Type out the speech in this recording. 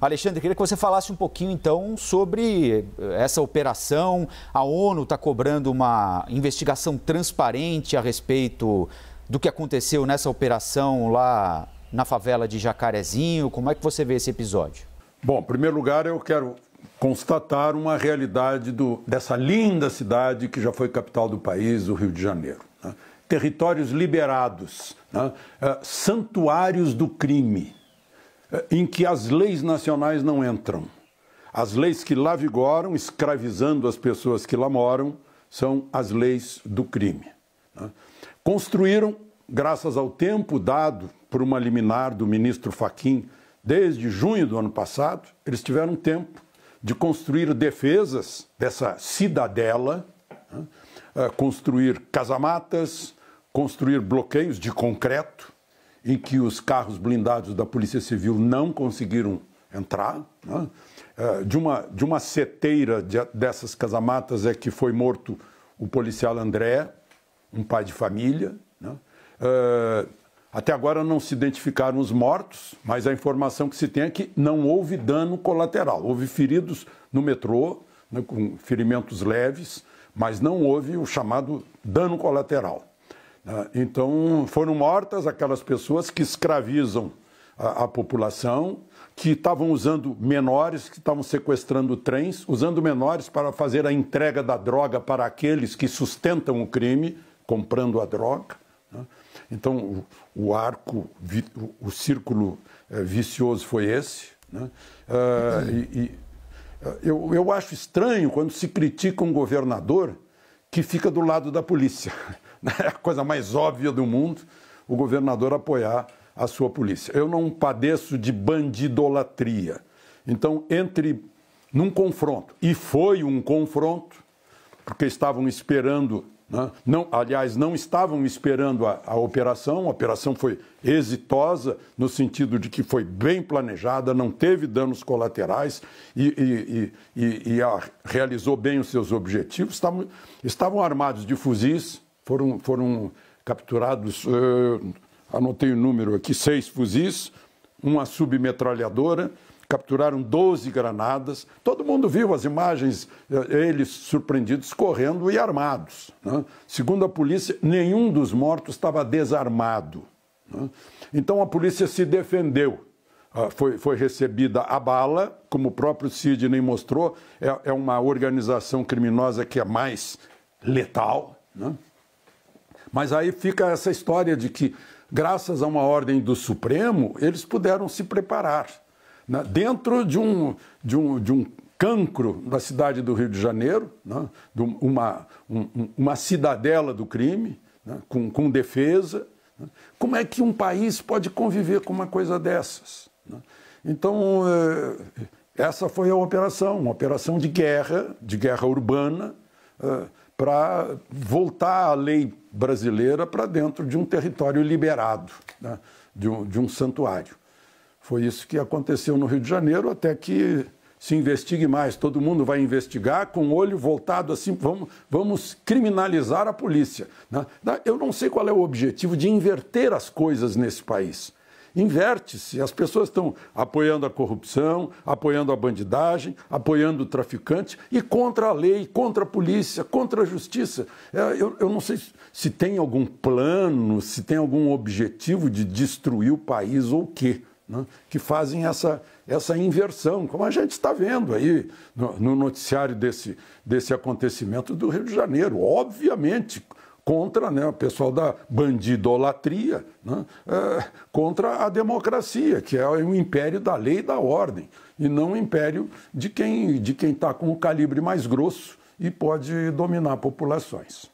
Alexandre, queria que você falasse um pouquinho então sobre eh, essa operação. A ONU está cobrando uma investigação transparente a respeito do que aconteceu nessa operação lá na favela de Jacarezinho. Como é que você vê esse episódio? Bom, em primeiro lugar, eu quero constatar uma realidade do, dessa linda cidade que já foi capital do país, o Rio de Janeiro. Né? Territórios liberados, né? Eh, santuários do crime. Eh, em que as leis nacionais não entram. As leis que lá vigoram, escravizando as pessoas que lá moram, são as leis do crime. Né? Construíram, graças ao tempo dado por uma liminar do ministro Faquim desde junho do ano passado, eles tiveram tempo de construir defesas dessa cidadela, né? eh, construir casamatas, construir bloqueios de concreto em que os carros blindados da Polícia Civil não conseguiram entrar. Né? É, de, uma, de uma seteira de, dessas casamatas é que foi morto o policial André, um pai de família. Né? É, até agora não se identificaram os mortos, mas a informação que se tem é que não houve dano colateral. Houve feridos no metrô, né, com ferimentos leves, mas não houve o chamado dano colateral. Ah, então, foram mortas aquelas pessoas que escravizam a, a população, que estavam usando menores, que estavam sequestrando trens, usando menores para fazer a entrega da droga para aqueles que sustentam o crime, comprando a droga. Né? Então, o, o arco, o, círculo eh, vicioso foi esse. Né? Ah, e, e, ah, eu, eu acho estranho quando se critica um governador que fica do lado da polícia. é a coisa mais óbvia do mundo, o governador apoiar a sua polícia. Eu não padeço de bandidolatria. Então, entre num confronto, e foi um confronto, porque estavam esperando, né? não, aliás, não estavam esperando a, a operação, a operação foi exitosa, no sentido de que foi bem planejada, não teve danos colaterais e, e, e, e a, realizou bem os seus objetivos. Estavam, estavam armados de fuzis, foram, foram capturados, uh, anotei o número aqui, seis fuzis, uma submetralhadora, capturaram 12 granadas. Todo mundo viu as imagens, eh, eles surpreendidos correndo e armados. Né? Segundo a polícia, nenhum dos mortos estava desarmado. Né? Então a polícia se defendeu. Ah, foi, foi recebida a bala, como o próprio Sidney mostrou, é, é uma organização criminosa que é mais letal. Né? Mas aí fica essa história de que, graças a uma ordem do Supremo, eles puderam se preparar. Né? Dentro de um, de, um, de um cancro da cidade do Rio de Janeiro, né? de uma, um, uma cidadela do crime, né? com, com defesa. Né? Como é que um país pode conviver com uma coisa dessas? Né? Então, eh, essa foi a operação, uma operação de guerra, de guerra urbana, eh, para voltar a lei brasileira para dentro de um território liberado, né? de, um, de um santuário. Foi isso que aconteceu no Rio de Janeiro, até que se investigue mais. Todo mundo vai investigar com o olho voltado assim, vamos, vamos criminalizar a polícia. Né? Eu não sei qual é o objetivo de inverter as coisas nesse país inverte-se. As pessoas estão apoiando a corrupção, apoiando a bandidagem, apoiando o traficante e contra a lei, contra a polícia, contra a justiça. É, eu, eu não sei se tem algum plano, se tem algum objetivo de destruir o país ou o quê, né? que fazem essa, essa inversão, como a gente está vendo aí no, no noticiário desse, desse acontecimento do Rio de Janeiro. Obviamente contra né, o pessoal da bandidolatria, né, é, contra a democracia, que é o império da lei e da ordem, e não o império de quem está de quem está com o calibre mais grosso e pode dominar populações.